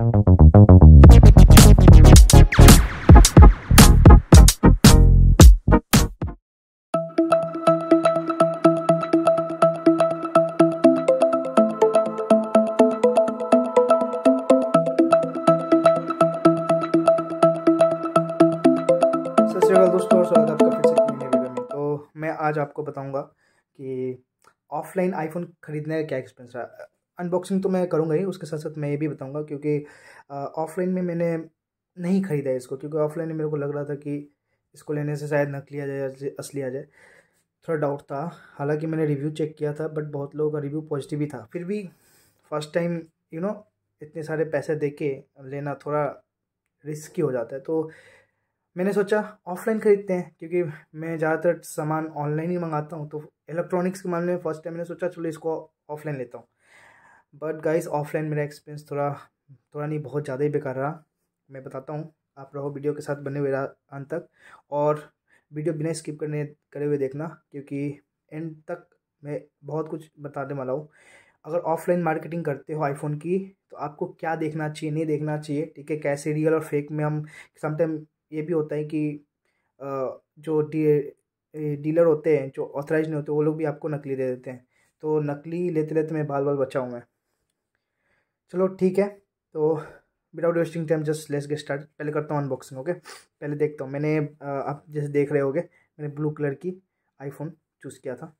दोस्तों और स्वागत आपका तो मैं आज आपको बताऊंगा कि ऑफलाइन आईफोन ख़रीदने का क्या एक्सपीरियंस रहा अनबॉक्सिंग तो मैं करूँगा ही उसके साथ साथ मैं ये भी बताऊँगा क्योंकि ऑफलाइन में मैंने नहीं ख़रीदा इसको क्योंकि ऑफलाइन में मेरे को लग रहा था कि इसको लेने से शायद नकली आ जाए असली आ जाए थोड़ा डाउट था हालांकि मैंने रिव्यू चेक किया था बट बहुत लोगों का रिव्यू पॉजिटिव ही था फिर भी फर्स्ट टाइम यू नो इतने सारे पैसे दे के लेना थोड़ा रिस्की हो जाता है तो मैंने सोचा ऑफलाइन ख़रीदते हैं क्योंकि मैं ज़्यादातर सामान ऑनलाइन ही मंगाता हूँ तो इलेक्ट्रॉनिक्स के मामले में फ़र्स्ट टाइम मैंने सोचा चलो इसको ऑफलाइन लेता हूँ बट गाइस ऑफलाइन मेरा एक्सपीरियंस थोड़ा थोड़ा नहीं बहुत ज़्यादा ही बेकार रहा मैं बताता हूँ आप रहो वीडियो के साथ बने हुए अंत तक और वीडियो बिना स्किप करने करे हुए देखना क्योंकि एंड तक मैं बहुत कुछ बताने वाला हूँ अगर ऑफलाइन मार्केटिंग करते हो आईफोन की तो आपको क्या देखना चाहिए नहीं देखना चाहिए ठीक है कैसे रियल और फेक में हम समटाइम ये भी होता है कि जो डीलर होते हैं जो ऑथराइज नहीं होते वो लोग भी आपको नकली दे देते हैं तो नकली लेते लेते मैं बाल बाल बचाऊँ मैं चलो ठीक है तो without wasting time just let's get start पहले करता हूँ अनबॉक्सिंग ओके पहले देखता हूँ मैंने आप जैसे देख रहे होगे मैंने ब्लू कलर की आईफोन चूज़ किया था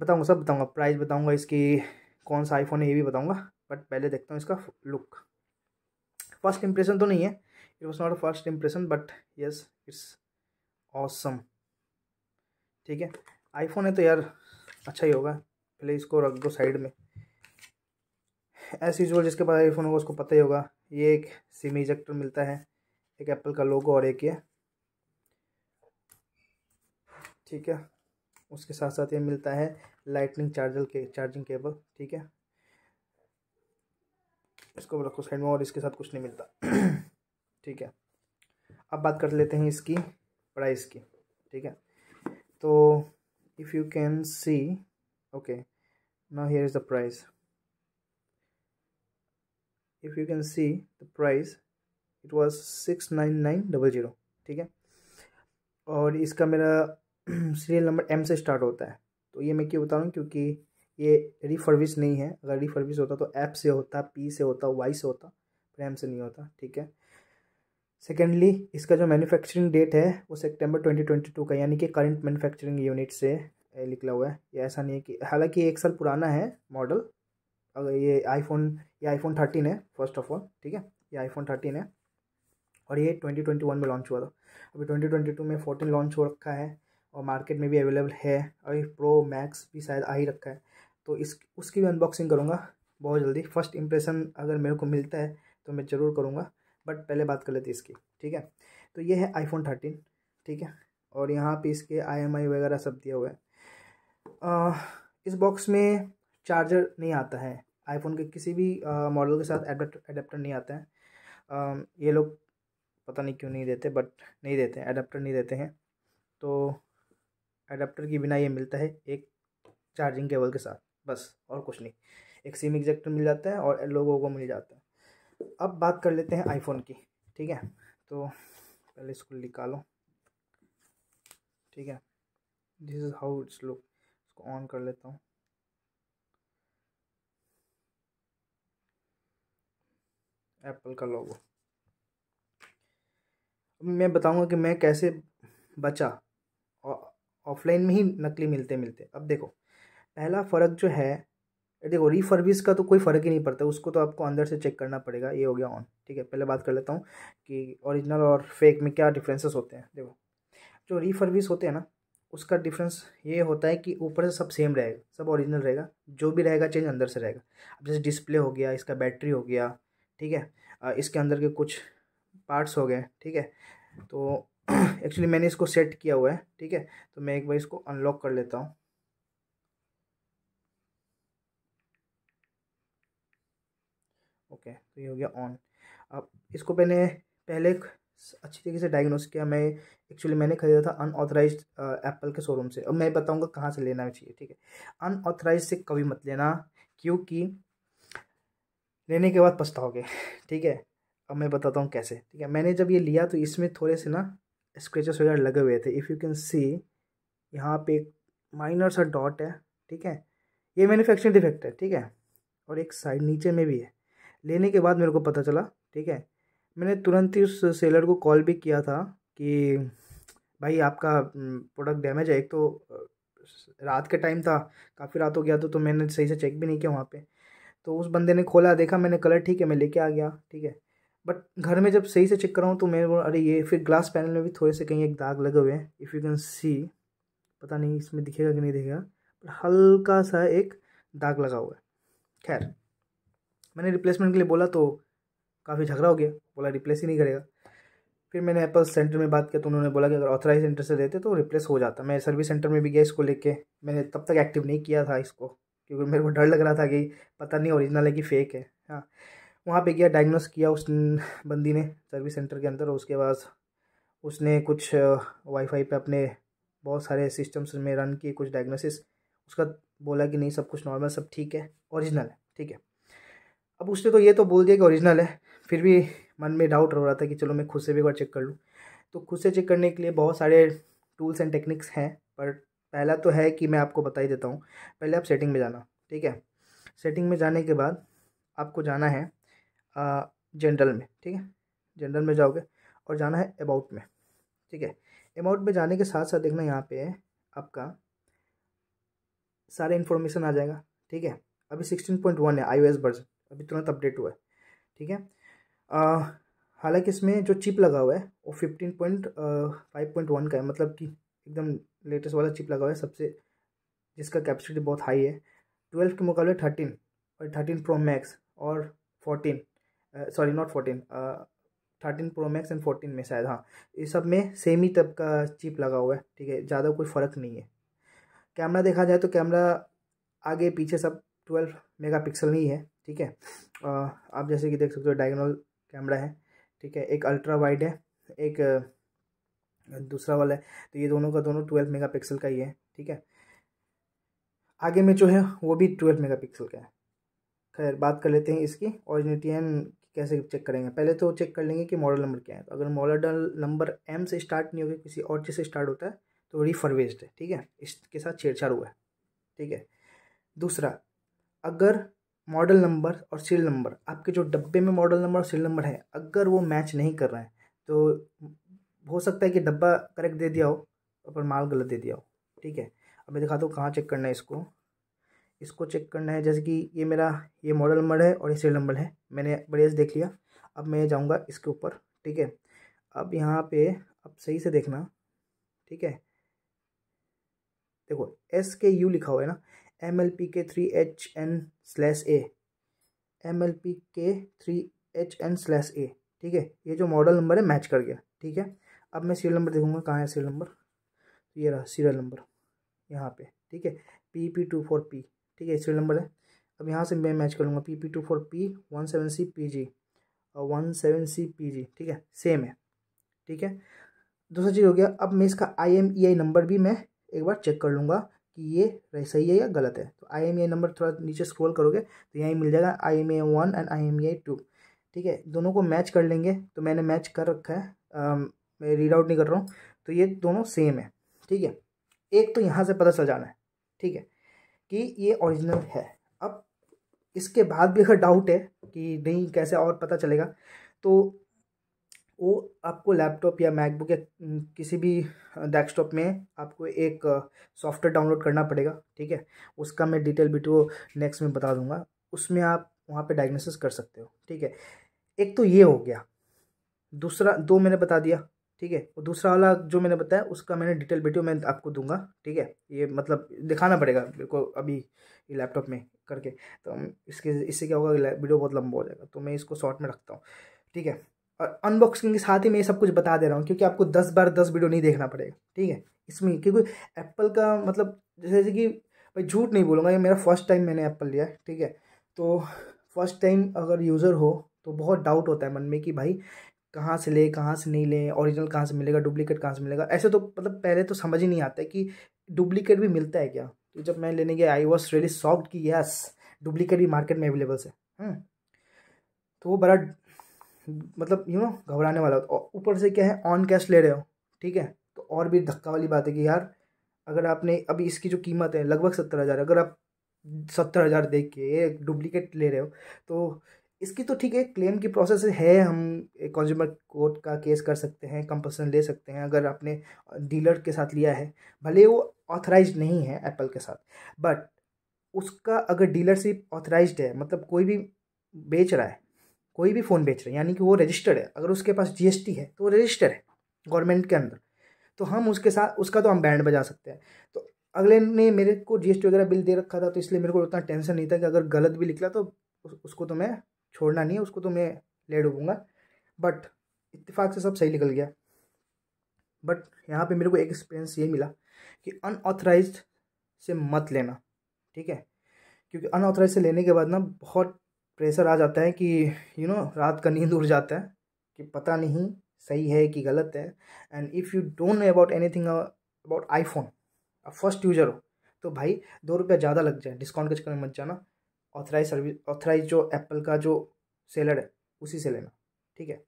बताऊँगा सब बताऊँगा प्राइस बताऊँगा इसकी कौन सा आईफोन है ये भी बताऊँगा बट पहले देखता हूँ इसका लुक फर्स्ट इम्प्रेशन तो नहीं है it was not a first impression but yes it's awesome ठीक है आईफोन है तो यार अच्छा ही होगा पहले इसको रख दो साइड में एस यूजल जिसके पास आईफोन होगा उसको पता ही होगा ये एक सिम इजेक्टर मिलता है एक एप्पल का लोगो और एक ये ठीक है उसके साथ साथ ये मिलता है लाइटनिंग चार्जर के चार्जिंग केबल ठीक है इसको रखो साइड में और इसके साथ कुछ नहीं मिलता ठीक है अब बात कर लेते हैं इसकी प्राइस की ठीक है तो if you can see okay now here is the price if you can see the price it was six nine nine double zero ठीक है और इसका मेरा सीरियल नंबर एम से स्टार्ट होता है तो ये मैं क्यों बता रहा हूँ क्योंकि ये रिफर्विश नहीं है अगर रिफर्विश होता तो ऐप से होता पी से होता वाई से होता पर एम से नहीं होता ठीक है सेकेंडली इसका जो मैन्युफैक्चरिंग डेट है वो सितंबर 2022 का यानी कि करंट मैन्युफैक्चरिंग यूनिट से निकला हुआ है ये ऐसा नहीं है कि हालांकि एक साल पुराना है मॉडल आईफोन ये आईफोन थर्टीन है फर्स्ट ऑफ ऑल ठीक है ये आईफोन थर्टीन है और ये ट्वेंटी ट्वेंटी वन में लॉन्च हुआ था अभी ट्वेंटी ट्वेंटी टू में फोर्टीन लॉन्च हो रखा है और मार्केट में भी अवेलेबल है और ये प्रो मैक्स भी शायद आ ही रखा है तो इस उसकी भी अनबॉक्सिंग करूँगा बहुत जल्दी फर्स्ट इंप्रेशन अगर मेरे को मिलता है तो मैं ज़रूर करूँगा बट पहले बात कर लेते इसकी ठीक है तो ये है आईफोन थर्टीन ठीक है और यहाँ पे इसके आईएमआई वगैरह सब दिया हुआ है आ, इस बॉक्स में चार्जर नहीं आता है आईफोन के किसी भी मॉडल के साथ एडेप्टर नहीं आते हैं ये लोग पता नहीं क्यों नहीं देते बट नहीं देते हैं एडेप्टर नहीं देते हैं तो एडेप्टर के बिना ये मिलता है एक चार्जिंग केबल के साथ बस और कुछ नहीं एक सिम एग्जैक्टर मिल जाता है और लोगों को मिल जाता है अब बात कर लेते हैं आईफोन की ठीक है तो पहले इसको निकालो ठीक है this is how it's look इसको ऑन कर लेता हूँ एप्पल का लोगो मैं बताऊंगा कि मैं कैसे बचा ऑफलाइन में ही नकली मिलते मिलते अब देखो पहला फ़र्क जो है देखो रीफर्बिस का तो कोई फ़र्क ही नहीं पड़ता उसको तो आपको अंदर से चेक करना पड़ेगा ये हो गया ऑन ठीक है पहले बात कर लेता हूँ कि ओरिजिनल और फेक में क्या डिफरेंसेस होते हैं देखो जो रीफर्बिस होते हैं ना उसका डिफरेंस ये होता है कि ऊपर से सब सेम रहेगा सब ओरिजिनल रहेगा जो भी रहेगा चेंज अंदर से रहेगा अब जैसे डिस्प्ले हो गया इसका बैटरी हो गया ठीक है इसके अंदर के कुछ पार्ट्स हो गए ठीक है तो एक्चुअली मैंने इसको सेट किया हुआ है ठीक है तो मैं एक बार इसको अनलॉक कर लेता हूँ ओके तो ये हो गया ऑन अब इसको मैंने पहले अच्छी तरीके से डायग्नोस किया मैं एक्चुअली मैंने खरीदा था अनऑथराइज एप्पल के शोरूम से अब मैं बताऊंगा कहाँ से लेना चाहिए ठीक है अनऑथराइज से कभी मत लेना क्योंकि लेने के बाद पछताओगे ठीक है अब मैं बताता हूँ कैसे ठीक है मैंने जब ये लिया तो इसमें थोड़े से ना स्क्रेचेस वगैरह लगे हुए थे इफ़ यू कैन सी यहाँ पे एक माइनर सा डॉट है ठीक है ये मैन्युफैक्चरिंग डिफेक्ट है ठीक है और एक साइड नीचे में भी है लेने के बाद मेरे को पता चला ठीक है मैंने तुरंत ही उस सेलर को कॉल भी किया था कि भाई आपका प्रोडक्ट डैमेज है एक तो रात का टाइम था काफ़ी रात हो गया तो तो मैंने सही से चेक भी नहीं किया वहाँ पे तो उस बंदे ने खोला देखा मैंने कलर ठीक है मैं लेके आ गया ठीक है बट घर में जब सही से चेक कर रहा हूँ तो मेरे अरे ये फिर ग्लास पैनल में भी थोड़े से कहीं एक दाग लगे हुए हैं इफ़ यू कैन सी पता नहीं इसमें दिखेगा कि नहीं दिखेगा पर हल्का सा एक दाग लगा हुआ है खैर मैंने रिप्लेसमेंट के लिए बोला तो काफ़ी झगड़ा हो गया बोला रिप्लेस ही नहीं करेगा फिर मैंने एप्पल सेंटर में बात किया तो उन्होंने बोला कि अगर ऑथराइज सेंटर से देते तो रिप्लेस हो जाता मैं सर्विस सेंटर में भी गया इसको लेके मैंने तब तक एक्टिव नहीं किया था इसको क्योंकि मेरे को डर लग रहा था कि पता नहीं ओरिजिनल है कि फ़ेक है हाँ वहाँ पे गया डायग्नोस किया उस बंदी ने सर्विस सेंटर के अंदर और उसके बाद उसने कुछ वाईफाई पे अपने बहुत सारे सिस्टम्स में रन किए कुछ डायग्नोसिस उसका बोला कि नहीं सब कुछ नॉर्मल सब ठीक है ओरिजिनल है ठीक है अब उसने तो ये तो बोल दिया कि ओरिजिनल है फिर भी मन में डाउट हो रहा था कि चलो मैं खुद से भी एक बार चेक कर लूँ तो खुद से चेक करने के लिए बहुत सारे टूल्स एंड टेक्निक्स हैं पर पहला तो है कि मैं आपको बता ही देता हूँ पहले आप सेटिंग में जाना ठीक है सेटिंग में जाने के बाद आपको जाना है जनरल में ठीक है जनरल में जाओगे और जाना है अबाउट में ठीक है अबाउट में जाने के साथ साथ देखना यहाँ पे आपका सारे इन्फॉर्मेशन आ जाएगा ठीक है अभी सिक्सटीन पॉइंट वन है आई वर्जन अभी तुरंत अपडेट हुआ है ठीक है हालांकि इसमें जो चिप लगा हुआ है वो fifteen point five point one का है मतलब कि एकदम लेटेस्ट वाला चिप लगा हुआ है सबसे जिसका कैपेसिटी बहुत हाई है ट्वेल्व के मुकाबले थर्टीन और थर्टीन प्रो मैक्स और fourteen sorry not fourteen thirteen pro max and fourteen में शायद हाँ ये सब में सेम ही तब का चिप लगा हुआ है ठीक है ज़्यादा कोई फ़र्क नहीं है कैमरा देखा जाए तो कैमरा आगे पीछे सब ट्वेल्व मेगा पिक्सल ही है ठीक है आप जैसे कि देख सकते हो डायगोनल कैमरा है ठीक है एक अल्ट्रा वाइड है एक दूसरा वाला है तो ये दोनों का दोनों ट्वेल्व पिक्सल का ही है ठीक है आगे में जो है वो भी ट्वेल्व पिक्सल का है खैर बात कर लेते हैं इसकी ऑरिजिनिटी एंड कैसे चेक करेंगे पहले तो चेक कर लेंगे कि मॉडल नंबर क्या है तो अगर मॉडल नंबर एम से स्टार्ट नहीं होगा किसी और चीज़ से स्टार्ट होता है तो रिफरवेस्ड है ठीक है इसके साथ छेड़छाड़ हुआ है ठीक है दूसरा अगर मॉडल नंबर और सील नंबर आपके जो डब्बे में मॉडल नंबर और सील नंबर है अगर वो मैच नहीं कर रहे हैं तो हो सकता है कि डब्बा करेक्ट दे दिया हो पर माल गलत दे दिया हो ठीक है अब मैं दिखाता हूँ कहाँ चेक करना है इसको इसको चेक करना है जैसे कि ये मेरा ये मॉडल नंबर है और ये सीरियल नंबर है मैंने बढ़िया से देख लिया अब मैं जाऊँगा इसके ऊपर ठीक है अब यहाँ पे अब सही से देखना ठीक है देखो एस के यू लिखा हुआ है ना M L P K three H N slash A M L P K three H N slash A ठीक है ये जो मॉडल नंबर है मैच कर गया ठीक है अब मैं सीरियल नंबर देखूंगा कहाँ है सीरियल नंबर तो ये रहा सीरियल नंबर यहाँ पे ठीक है P P two four P ठीक है सीरियल नंबर है अब यहाँ से मैं मैच करूँगा P P two four P one seven C P G और one seven C P G ठीक है सेम है ठीक है दूसरा चीज़ हो गया अब मैं इसका आई एम ई आई नंबर भी मैं एक बार चेक कर लूँगा कि ये सही है या गलत है तो आई एम ई आई नंबर थोड़ा नीचे स्क्रॉल करोगे तो यहीं मिल जाएगा I M E I one and I M E I two ठीक है दोनों को मैच कर लेंगे तो मैंने मैच कर रखा है um, मैं रीड आउट नहीं कर रहा हूँ तो ये दोनों सेम है ठीक है एक तो यहाँ से पता चल जाना है ठीक है कि ये ओरिजिनल है अब इसके बाद भी अगर डाउट है कि नहीं कैसे और पता चलेगा तो वो आपको लैपटॉप या मैकबुक या किसी भी डेस्कटॉप में आपको एक सॉफ्टवेयर डाउनलोड करना पड़ेगा ठीक है उसका मैं डिटेल बिटो नेक्स्ट में बता दूंगा उसमें आप वहाँ पे डायग्नोसिस कर सकते हो ठीक है एक तो ये हो गया दूसरा दो मैंने बता दिया ठीक है और दूसरा वाला जो मैंने बताया उसका मैंने डिटेल वीडियो मैं आपको दूंगा ठीक है ये मतलब दिखाना पड़ेगा मेरे को अभी ये लैपटॉप में करके तो इसके इससे क्या होगा वीडियो बहुत लंबा हो जाएगा तो मैं इसको शॉर्ट में रखता हूँ ठीक है और अनबॉक्सिंग के साथ ही मैं ये सब कुछ बता दे रहा हूँ क्योंकि आपको दस बार दस वीडियो नहीं देखना पड़ेगा ठीक है इसमें क्योंकि एप्पल का मतलब जैसे कि भाई झूठ नहीं बोलूँगा ये मेरा फर्स्ट टाइम मैंने एप्पल लिया ठीक है तो फर्स्ट टाइम अगर यूज़र हो तो बहुत डाउट होता है मन में कि भाई कहाँ से ले कहाँ से नहीं ले ओरिजिनल कहाँ से मिलेगा डुप्लीकेट कहाँ से मिलेगा ऐसे तो मतलब पहले तो समझ ही नहीं आता है कि डुप्लीकेट भी मिलता है क्या तो जब मैं लेने गया आई वॉज रियली सॉफ्ट कि यस डुप्लीकेट भी मार्केट में अवेलेबल है हम्म। तो वो बड़ा मतलब यू नो घबराने वाला होता है ऊपर से क्या है ऑन कैश ले रहे हो ठीक है तो और भी धक्का वाली बात है कि यार अगर आपने अभी इसकी जो कीमत है लगभग सत्तर हज़ार अगर आप सत्तर हज़ार देख के डुप्लीकेट ले रहे हो तो इसकी तो ठीक है क्लेम की प्रोसेस है हम कंज्यूमर कोर्ट का केस कर सकते हैं कंपल्सन ले सकते हैं अगर आपने डीलर के साथ लिया है भले वो ऑथराइज नहीं है एप्पल के साथ बट उसका अगर डीलरशिप ऑथराइज है मतलब कोई भी बेच रहा है कोई भी फ़ोन बेच रहा है यानी कि वो रजिस्टर्ड है अगर उसके पास जीएसटी है तो वो रजिस्टर है गवर्नमेंट के अंदर तो हम उसके साथ उसका तो हम बैंड बजा सकते हैं तो अगले ने मेरे को जीएसटी वगैरह बिल दे रखा था तो इसलिए मेरे को उतना टेंशन नहीं था कि अगर गलत भी निकला तो उसको तो मैं छोड़ना नहीं है उसको तो मैं ले डूबूँगा बट इतफ़ाक़ से सब सही निकल गया बट यहाँ पे मेरे को एक एक्सपीरियंस ये मिला कि अनऑथराइज से मत लेना ठीक है क्योंकि अनऑथराइज से लेने के बाद ना बहुत प्रेशर आ जाता है कि यू you नो know, रात का नींद उड़ जाता है कि पता नहीं सही है कि गलत है and if you don't know about anything about iPhone first user हो तो भाई दो रुपया ज़्यादा लग जाए डिस्काउंट के चक्कर में मत जाना ऑथराइज सर्विस ऑथराइज जो एप्पल का जो सेलर है उसी से लेना ठीक है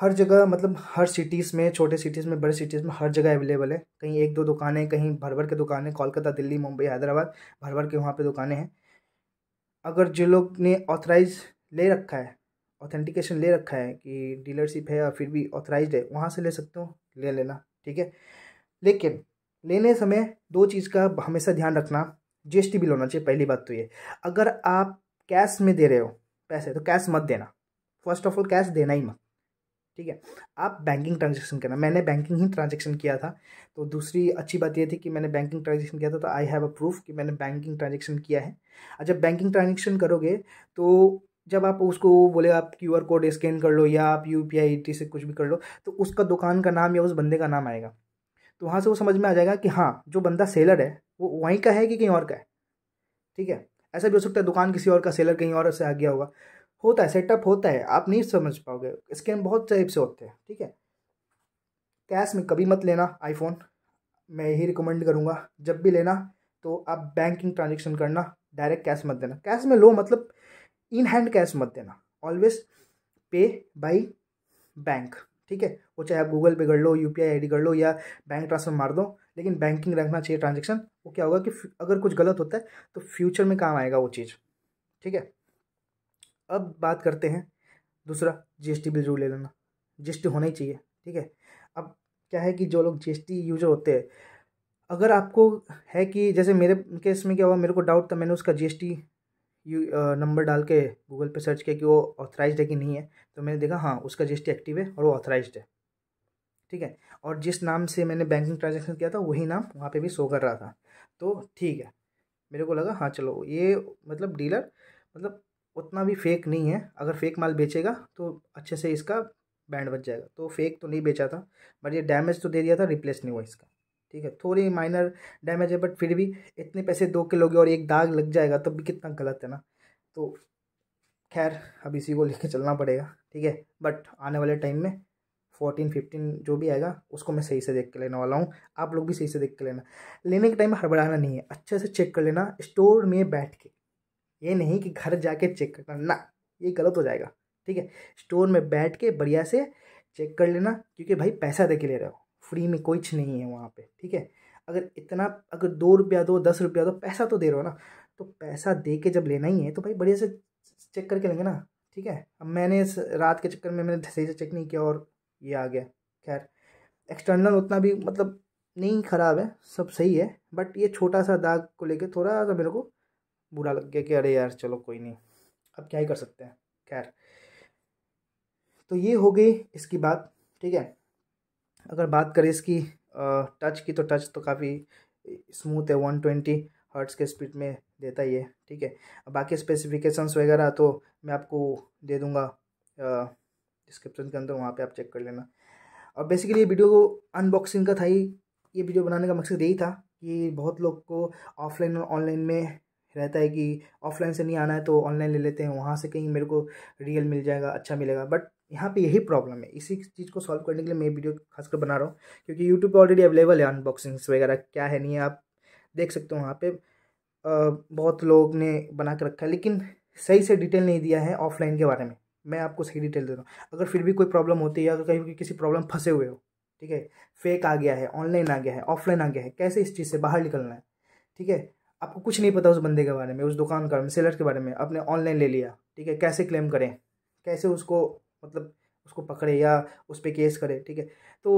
हर जगह मतलब हर सिटीज़ में छोटे सिटीज़ में बड़े सिटीज़ में हर जगह अवेलेबल है कहीं एक दो दुकानें कहीं भर भर के दुकानें कोलकाता दिल्ली मुंबई हैदराबाद भर भर के वहाँ पे दुकानें हैं अगर जो लोग ने ऑथराइज ले रखा है ऑथेंटिकेशन ले रखा है कि डीलरशिप है या फिर भी ऑथराइज है वहाँ से ले सकते हो ले लेना ठीक है लेकिन लेने समय दो चीज़ का हमेशा ध्यान रखना जीएसटी बिल होना चाहिए पहली बात तो ये अगर आप कैश में दे रहे हो पैसे तो कैश मत देना फर्स्ट ऑफ ऑल कैश देना ही मत ठीक है आप बैंकिंग ट्रांजेक्शन करना मैंने बैंकिंग ही ट्रांजेक्शन किया था तो दूसरी अच्छी बात ये थी कि मैंने बैंकिंग ट्रांजेक्शन किया था तो आई हैव अ प्रूफ कि मैंने बैंकिंग ट्रांजेक्शन किया है और जब बैंकिंग ट्रांजेक्शन करोगे तो जब आप उसको बोले आप क्यू आर कोड स्कैन कर लो या आप यू पी आई से कुछ भी कर लो तो उसका दुकान का नाम या उस बंदे का नाम आएगा तो वहाँ से वो समझ में आ जाएगा कि हाँ जो बंदा सेलर है वो वहीं का है कि कहीं और का है ठीक है ऐसा भी हो सकता है दुकान किसी और का सेलर कहीं और से आ गया होगा होता है सेटअप होता है आप नहीं समझ पाओगे स्कैम बहुत टाइप से होते हैं ठीक है कैश में कभी मत लेना आईफोन मैं यही रिकमेंड करूँगा जब भी लेना तो आप बैंकिंग ट्रांजेक्शन करना डायरेक्ट कैश मत देना कैश में लो मतलब इन हैंड कैश मत देना ऑलवेज पे बाई बैंक ठीक है वो चाहे आप गूगल पे कर लो यू पी आई कर लो या बैंक ट्रांसफर मार दो लेकिन बैंकिंग रखना चाहिए ट्रांजेक्शन वो क्या होगा कि अगर कुछ गलत होता है तो फ्यूचर में काम आएगा वो चीज़ ठीक है अब बात करते हैं दूसरा जीएसटी बिल जरूर ले लेना जीएसटी होना ही चाहिए ठीक है अब क्या है कि जो लोग जीएसटी यूजर होते हैं अगर आपको है कि जैसे मेरे केस में क्या हुआ मेरे को डाउट था मैंने उसका जीएसटी यू नंबर डाल के गूगल पे सर्च किया कि वो ऑथराइज है कि नहीं है तो मैंने देखा हाँ उसका जी एक्टिव है और वो ऑथराइज है ठीक है और जिस नाम से मैंने बैंकिंग ट्रांजेक्शन किया था वही नाम वहाँ पर भी शो कर रहा था तो ठीक है मेरे को लगा हाँ चलो ये मतलब डीलर मतलब उतना भी फेक नहीं है अगर फेक माल बेचेगा तो अच्छे से इसका बैंड बच जाएगा तो फेक तो नहीं बेचा था बट ये डैमेज तो दे दिया था रिप्लेस नहीं हुआ इसका ठीक है थोड़ी माइनर डैमेज है बट फिर भी इतने पैसे दो के लोगे और एक दाग लग जाएगा तब भी कितना गलत है ना तो खैर अब इसी को लेके चलना पड़ेगा ठीक है बट आने वाले टाइम में फोर्टीन फिफ्टीन जो भी आएगा उसको मैं सही से देख के लेने वाला हूँ आप लोग भी सही से देख के लेना लेने के टाइम हड़बड़ाना नहीं है अच्छे से चेक कर लेना स्टोर में बैठ के ये नहीं कि घर जाके चेक करना ना ये गलत हो जाएगा ठीक है स्टोर में बैठ के बढ़िया से चेक कर लेना क्योंकि भाई पैसा दे के ले रहे हो फ्री में कुछ नहीं है वहाँ पे ठीक है अगर इतना अगर दो रुपया दो दस रुपया दो पैसा तो दे रहे हो ना तो पैसा दे के जब लेना ही है तो भाई बढ़िया से चेक करके लेंगे ना ठीक है अब मैंने रात के चक्कर में मैंने सही से चेक नहीं किया और ये आ गया खैर एक्सटर्नल उतना भी मतलब नहीं ख़राब है सब सही है बट ये छोटा सा दाग को लेके थोड़ा सा मेरे को बुरा लग गया कि अरे यार चलो कोई नहीं अब क्या ही कर सकते हैं खैर तो ये हो गई इसकी बात ठीक है अगर बात करें इसकी टच की तो टच तो काफ़ी स्मूथ है वन ट्वेंटी हर्ट्स के स्पीड में देता ही है ठीक है बाकी स्पेसिफिकेशंस वगैरह तो मैं आपको दे दूँगा डिस्क्रिप्शन के अंदर वहाँ पे आप चेक कर लेना और बेसिकली ये वीडियो को अनबॉक्सिंग का था ही ये वीडियो बनाने का मकसद यही था कि बहुत लोग को ऑफलाइन और ऑनलाइन में रहता है कि ऑफलाइन से नहीं आना है तो ऑनलाइन ले लेते हैं वहाँ से कहीं मेरे को रियल मिल जाएगा अच्छा मिलेगा बट यहाँ पे यही प्रॉब्लम है इसी चीज़ को सॉल्व करने के लिए मैं वीडियो खासकर बना रहा हूँ क्योंकि यूट्यूब पर ऑलरेडी अवेलेबल है अनबॉक्सिंग्स वगैरह क्या है नहीं है आप देख सकते हो वहाँ पर बहुत लोग ने बना कर रखा है लेकिन सही से डिटेल नहीं दिया है ऑफलाइन के बारे में मैं आपको सही डिटेल दे रहा हूँ अगर फिर भी कोई प्रॉब्लम होती है या कहीं किसी प्रॉब्लम फंसे हुए हो ठीक है फेक आ गया है ऑनलाइन आ गया है ऑफलाइन आ गया है कैसे इस चीज़ से बाहर निकलना है ठीक है आपको कुछ नहीं पता उस बंदे के बारे में उस दुकान के बारे में सेलर के बारे में आपने ऑनलाइन ले लिया ठीक है कैसे क्लेम करें कैसे उसको मतलब उसको पकड़े या उस पर केस करे ठीक है तो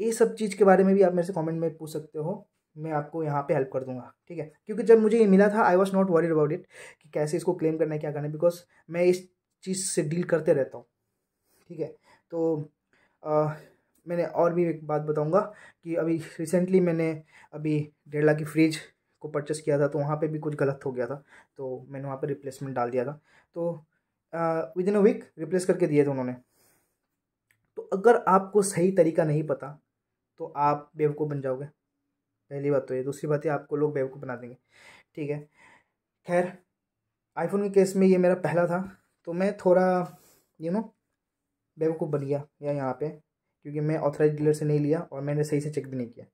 ये सब चीज़ के बारे में भी आप मेरे से कमेंट में पूछ सकते हो मैं आपको यहाँ पे हेल्प कर दूंगा ठीक है क्योंकि जब मुझे ये मिला था I was not worried about it कि कैसे इसको क्लेम करना है क्या करना है बिकॉज मैं इस चीज़ से डील करते रहता हूँ ठीक है तो आ, मैंने और भी एक बात बताऊँगा कि अभी रिसेंटली मैंने अभी डेढ़ लाख की फ्रिज को परचेस किया था तो वहाँ पर भी कुछ गलत हो गया था तो मैंने वहाँ पर रिप्लेसमेंट डाल दिया था तो within a week replace करके दिए थे उन्होंने तो अगर आपको सही तरीका नहीं पता तो आप बेवकूफ़ बन जाओगे पहली बात तो ये दूसरी बात ये आपको लोग बेवकूफ़ बना देंगे ठीक है खैर आईफोन के केस में ये मेरा पहला था तो मैं थोड़ा यू नो बेवकूफ़ बन गया या यहाँ पे क्योंकि मैं ऑथराइज डीलर से नहीं लिया और मैंने सही से चेक भी नहीं किया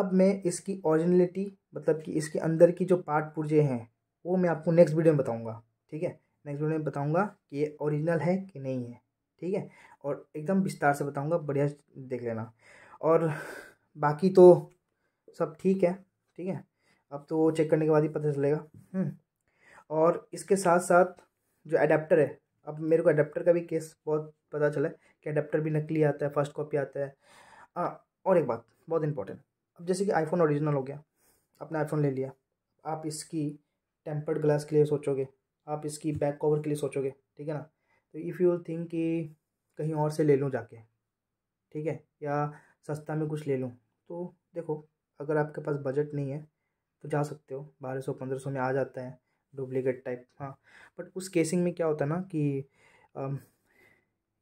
अब मैं इसकी ओरिजिनलिटी मतलब कि इसके अंदर की जो पार्ट पुर्जे हैं वो मैं आपको नेक्स्ट वीडियो में बताऊँगा ठीक है नेक्स्ट वीडियो में बताऊँगा कि ये ओरिजिनल है कि नहीं है ठीक है और एकदम विस्तार से बताऊँगा बढ़िया देख लेना और बाकी तो सब ठीक है ठीक है अब तो चेक करने के बाद ही पता चलेगा हम्म। और इसके साथ साथ जो अडेप्टर है अब मेरे को अडेप्टर का भी केस बहुत पता चला कि अडेप्टर भी नकली आता है फर्स्ट कॉपी आता है आ, हाँ, और एक बात बहुत इंपॉर्टेंट अब जैसे कि आईफोन ओरिजिनल हो गया आपने आईफोन ले लिया आप इसकी टेम्पर्ड ग्लास के लिए सोचोगे आप इसकी बैक कवर के लिए सोचोगे ठीक है ना तो इफ़ यू थिंक कि कहीं और से ले लूँ जाके ठीक है या सस्ता में कुछ ले लूँ तो देखो अगर आपके पास बजट नहीं है तो जा सकते हो बारह सौ पंद्रह सौ में आ जाता है डुप्लीकेट टाइप हाँ बट उस केसिंग में क्या होता है ना कि आ,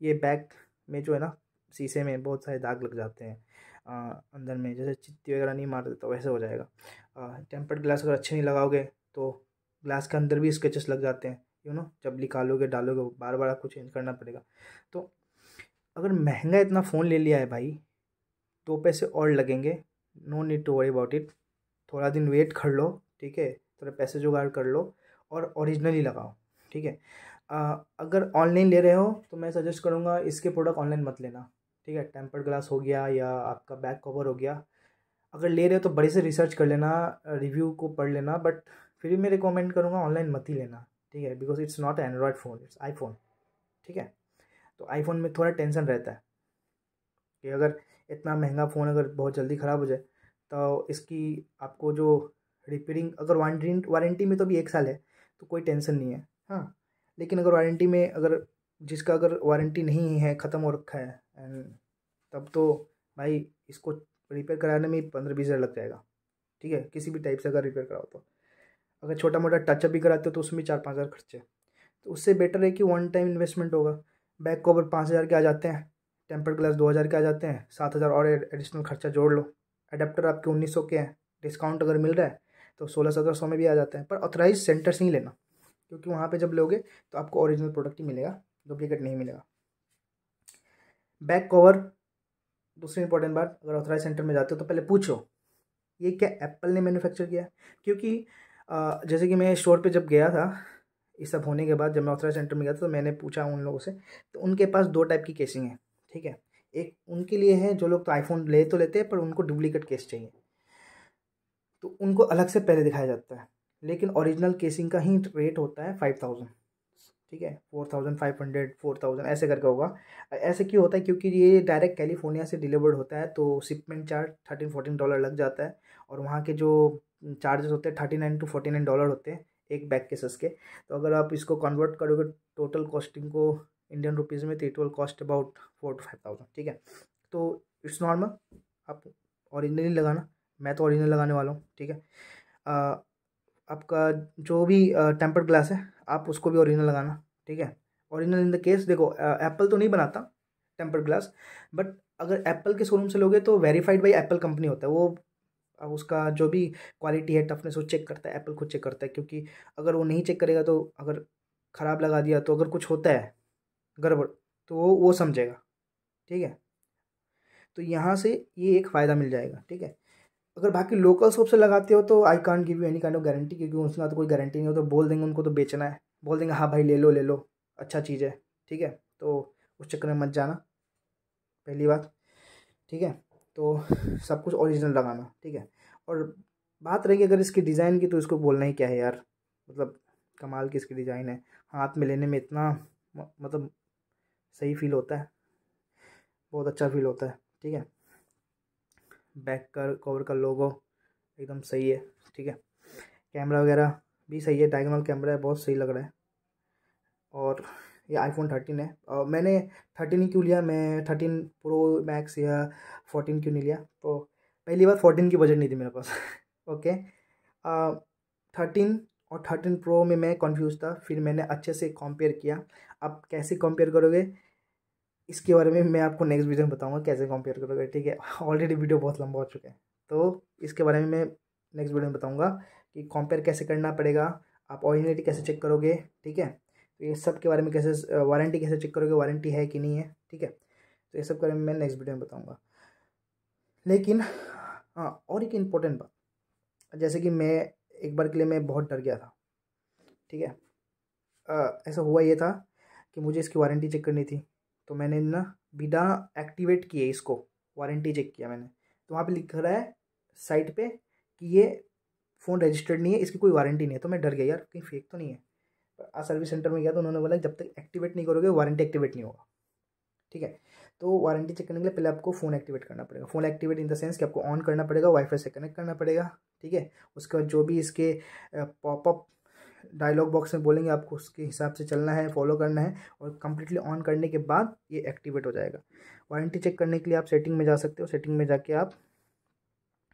ये बैक में जो है ना शीशे में बहुत सारे दाग लग जाते हैं आ, अंदर में जैसे चित्ती वगैरह नहीं मार देता वैसे हो जाएगा टेम्पर्ड ग्लास अगर अच्छे नहीं लगाओगे तो ग्लास के अंदर भी स्केचेस लग जाते हैं यू नो जब निकालोगे डालोगे बार बार आपको चेंज करना पड़ेगा तो अगर महंगा इतना फ़ोन ले लिया है भाई दो पैसे और लगेंगे no need to worry about it थोड़ा दिन वेट कर लो ठीक है थोड़ा पैसे जुगाड़ कर लो और ओरिजिनल ही लगाओ ठीक है अगर ऑनलाइन ले रहे हो तो मैं सजेस्ट करूँगा इसके प्रोडक्ट ऑनलाइन मत लेना ठीक है टेम्पर्ड ग्लास हो गया या आपका बैक कवर हो गया अगर ले रहे हो तो बड़े से रिसर्च कर लेना रिव्यू को पढ़ लेना बट फिर भी मैं रिकमेंड करूँगा ऑनलाइन मत ही लेना ठीक है because it's not Android phone it's iPhone ठीक है तो आईफोन में थोड़ा टेंशन रहता है कि अगर इतना महंगा फ़ोन अगर बहुत जल्दी ख़राब हो जाए तो इसकी आपको जो रिपेयरिंग अगर वारंटी वारंटी में तो अभी एक साल है तो कोई टेंशन नहीं है हाँ लेकिन अगर वारंटी में अगर जिसका अगर वारंटी नहीं है ख़त्म हो रखा है एंड तब तो भाई इसको रिपेयर कराने में पंद्रह बीस हज़ार लग जाएगा ठीक है किसी भी टाइप से अगर रिपेयर कराओ तो अगर छोटा मोटा टचअप भी कराते हो तो उसमें चार पाँच हज़ार खर्चे तो उससे बेटर है कि वन टाइम इन्वेस्टमेंट होगा बैक कवर पाँच हज़ार के आ जाते हैं टेम्पर ग्लास दो हज़ार के आ जाते हैं सात हज़ार और एडिशनल खर्चा जोड़ लो अडेप्टर आपके उन्नीस सौ के हैं डिस्काउंट अगर मिल रहा है तो सोलह सत्रह सौ में भी आ जाते हैं पर ऑथराइज सेंटर से ही लेना क्योंकि वहाँ पर जब लोगे तो आपको ओरिजिनल प्रोडक्ट ही मिलेगा डुप्लीकेट नहीं मिलेगा बैक कवर दूसरी इंपॉर्टेंट बात अगर ऑथराइज सेंटर में जाते हो तो पहले पूछो ये क्या एप्पल ने मैन्युफैक्चर किया क्योंकि जैसे कि मैं स्टोर पे जब गया था ये सब होने के बाद जब मैं ऑथराइज सेंटर में गया था तो मैंने पूछा उन लोगों से तो उनके पास दो टाइप की केसिंग है ठीक है एक उनके लिए है जो लोग तो आईफोन ले तो लेते हैं पर उनको डुप्लीकेट केस चाहिए तो उनको अलग से पहले दिखाया जाता है लेकिन ओरिजिनल केसिंग का ही रेट होता है फाइव थाउजेंड ठीक है four thousand five hundred four thousand ऐसे करके होगा ऐसे क्यों होता है क्योंकि ये डायरेक्ट कैलिफोर्निया से डिलीवर्ड होता है तो shipment charge thirteen fourteen dollar लग जाता है और वहाँ के जो चार्जेस होते हैं thirty nine to forty nine dollar होते हैं एक बैग केसेस के तो अगर आप इसको कन्वर्ट करोगे टोटल कॉस्टिंग को इंडियन रुपीज़ में तो it will cost about four to five thousand ठीक है तो इट्स नॉर्मल आप ही लगाना मैं तो ऑरिजिनल लगाने वाला हूँ ठीक है आपका जो भी टेम्पर्ड ग्लास है आप उसको भी ओरिजिनल लगाना ठीक है ऑरिजिनल इन द केस देखो एप्पल तो नहीं बनाता टेम्पर्ड ग्लास बट अगर एप्पल के शोरूम से लोगे तो वेरीफाइड बाई एप्पल कंपनी होता है वो उसका जो भी क्वालिटी है टफनेस वो चेक करता है एप्पल खुद चेक करता है क्योंकि अगर वो नहीं चेक करेगा तो अगर ख़राब लगा दिया तो अगर कुछ होता है गड़बड़ तो वो वो समझेगा ठीक है तो यहाँ से ये एक फ़ायदा मिल जाएगा ठीक है अगर बाकी लोकल शॉप से लगाते हो तो I can't give you any kind of guarantee क्योंकि उसके तो कोई गारंटी नहीं हो तो बोल देंगे उनको तो बेचना है बोल देंगे हाँ भाई ले लो ले लो अच्छा चीज़ है ठीक है तो उस चक्कर में मत जाना पहली बात ठीक है तो सब कुछ ओरिजिनल लगाना ठीक है और बात रहेगी अगर इसकी डिज़ाइन की तो इसको बोलना ही क्या है यार मतलब कमाल की इसकी डिज़ाइन है हाथ में लेने में इतना मतलब सही फील होता है बहुत अच्छा फील होता है ठीक है बैक कर कवर का लोगो एकदम सही है ठीक है कैमरा वगैरह भी सही है डायगोनल कैमरा है बहुत सही लग रहा है और ये आईफोन थर्टीन है और मैंने थर्टीन ही क्यों लिया मैं थर्टीन प्रो मैक्स या फोर्टीन क्यों नहीं लिया तो पहली बार फोर्टीन की बजट नहीं थी मेरे पास ओके थर्टीन और थर्टीन प्रो में मैं कंफ्यूज था फिर मैंने अच्छे से कंपेयर किया आप कैसे कंपेयर करोगे इसके बारे में मैं आपको नेक्स्ट वीडियो में बताऊंगा कैसे कंपेयर करोगे ठीक है ऑलरेडी वीडियो बहुत लंबा हो चुका है तो इसके बारे में मैं नेक्स्ट वीडियो में बताऊंगा कि कंपेयर कैसे करना पड़ेगा आप ऑरिजिनलिटी कैसे चेक करोगे ठीक है तो ये सब के बारे में कैसे वारंटी कैसे चेक करोगे वारंटी है कि नहीं है ठीक है तो ये सब के बारे में मैं नेक्स्ट वीडियो में बताऊँगा लेकिन हाँ और एक इम्पोर्टेंट बात जैसे कि मैं एक बार के लिए मैं बहुत डर गया था ठीक है ऐसा हुआ ये था कि मुझे इसकी वारंटी चेक करनी थी तो मैंने ना बिना एक्टिवेट किए इसको वारंटी चेक किया मैंने तो वहाँ पे लिख रहा है साइट पे कि ये फ़ोन रजिस्टर्ड नहीं है इसकी कोई वारंटी नहीं है तो मैं डर गया यार कहीं फेक तो नहीं है सर्विस सेंटर में गया तो उन्होंने बोला जब तक एक्टिवेट नहीं करोगे वारंटी एक्टिवेट नहीं होगा ठीक है तो वारंटी चेक करने के लिए पहले आपको फ़ोन एक्टिवेट करना पड़ेगा phone activate in the sense कि आपको ऑन करना पड़ेगा वाईफाई से कनेक्ट करना पड़ेगा ठीक है उसके बाद जो भी इसके पॉपअप डायलॉग बॉक्स में बोलेंगे आपको उसके हिसाब से चलना है फॉलो करना है और कम्प्लीटली ऑन करने के बाद ये एक्टिवेट हो जाएगा वारंटी चेक करने के लिए आप सेटिंग में जा सकते हो सेटिंग में जाके आप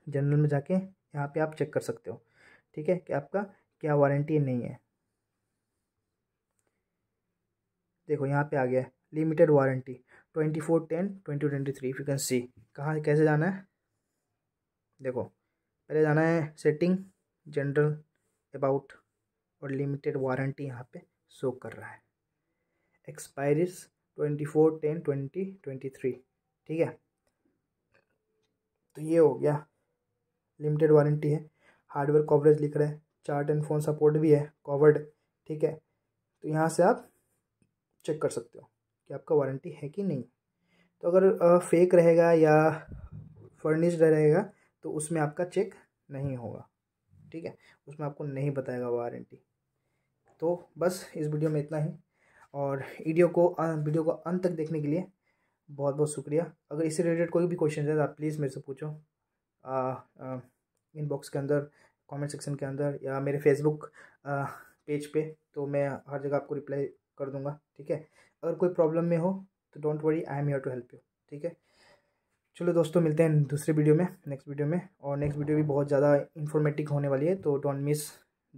जनरल में जाके यहाँ पे आप चेक कर सकते हो ठीक है कि आपका क्या वारंटी नहीं है देखो यहाँ पे आ गया है limited warranty twenty four ten twenty twenty three you can see कहाँ कैसे जाना है देखो पहले जाना है सेटिंग जनरल अबाउट और लिमिटेड वारंटी यहाँ पे शो कर रहा है expires twenty four ten twenty twenty three ठीक है तो ये हो गया लिमिटेड वारंटी है हार्डवेयर कवरेज लिख रहा है चार्ट एंड फोन सपोर्ट भी है कवर्ड ठीक है तो यहाँ से आप चेक कर सकते हो कि आपका वारंटी है कि नहीं तो अगर फेक रहेगा या फर्निश्ड रहेगा तो उसमें आपका चेक नहीं होगा ठीक है उसमें आपको नहीं बताएगा वारंटी तो बस इस वीडियो में इतना ही और वीडियो को वीडियो को अंत तक देखने के लिए बहुत बहुत शुक्रिया अगर इससे रिलेटेड कोई भी क्वेश्चन है तो आप प्लीज़ मेरे से पूछो इनबॉक्स के अंदर कमेंट सेक्शन के अंदर या मेरे फेसबुक पेज पे तो मैं हर जगह आपको रिप्लाई कर दूंगा ठीक है अगर कोई प्रॉब्लम में हो तो don't worry I am your to help you ठीक है चलो दोस्तों मिलते हैं दूसरे वीडियो में नेक्स्ट वीडियो में और नेक्स्ट वीडियो भी बहुत ज़्यादा इन्फॉर्मेटिव होने वाली है तो डोंट मिस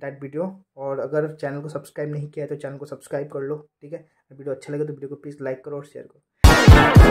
दैट वीडियो और अगर चैनल को सब्सक्राइब नहीं किया है तो चैनल को सब्सक्राइब कर लो ठीक है वीडियो अच्छा लगे तो वीडियो को प्लीज़ लाइक करो और शेयर करो